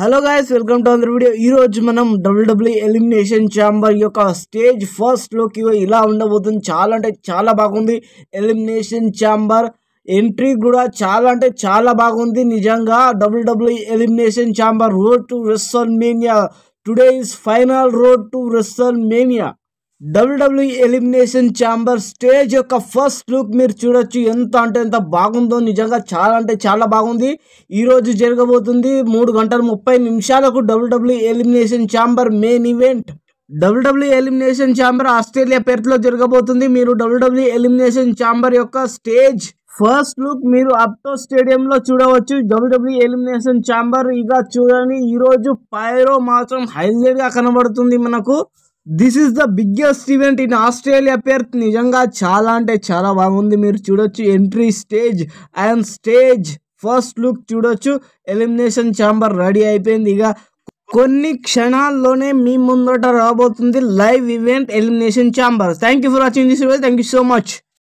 hello guys welcome to అందరి video రోజు మనం డబ్ల్యూడబ్ల్యూ ఎలిమినేషన్ ఛాంబర్ యొక్క స్టేజ్ ఫస్ట్ లోకి ఇలా ఉండబోతుంది చాలా అంటే చాలా బాగుంది ఎలిమినేషన్ ఛాంబర్ ఎంట్రీ కూడా చాలా అంటే చాలా బాగుంది నిజంగా WW elimination chamber road to WrestleMania today is final road to WrestleMania WW elimination chamber stage యొక్క ఫస్ట్ లుక్ మీరు చూడొచ్చు ఎంత అంటే ఎంత బాగుందో నిజంగా చాలా అంటే చాలా బాగుంది ఈరోజు జరగబోతుంది మూడు గంటల ముప్పై నిమిషాలకు WW elimination chamber main event WW elimination chamber Australia పేర్లో జరగబోతుంది మీరు డబ్ల్యూడబ్ల్యూ ఎలిమినేషన్ ఛాంబర్ యొక్క స్టేజ్ ఫస్ట్ లుక్ మీరు అప్టో స్టేడియంలో చూడవచ్చు డబ్ల్యూడబ్ల్యూ ఎలిమినేషన్ ఛాంబర్ ఇక చూడండి ఈరోజు పైరో మాత్రం హైలైట్గా కనబడుతుంది మనకు this is the biggest event in Australia Perth నిజంగా చాలా అంటే చాలా బాగుంది మీరు చూడొచ్చు entry stage and stage first look చూడొచ్చు ఎలిమినేషన్ ఛాంబర్ రెడీ అయిపోయింది ఇక కొన్ని క్షణాల్లోనే మీ ముందట రాబోతుంది live event elimination chamber thank you for watching this thank you so much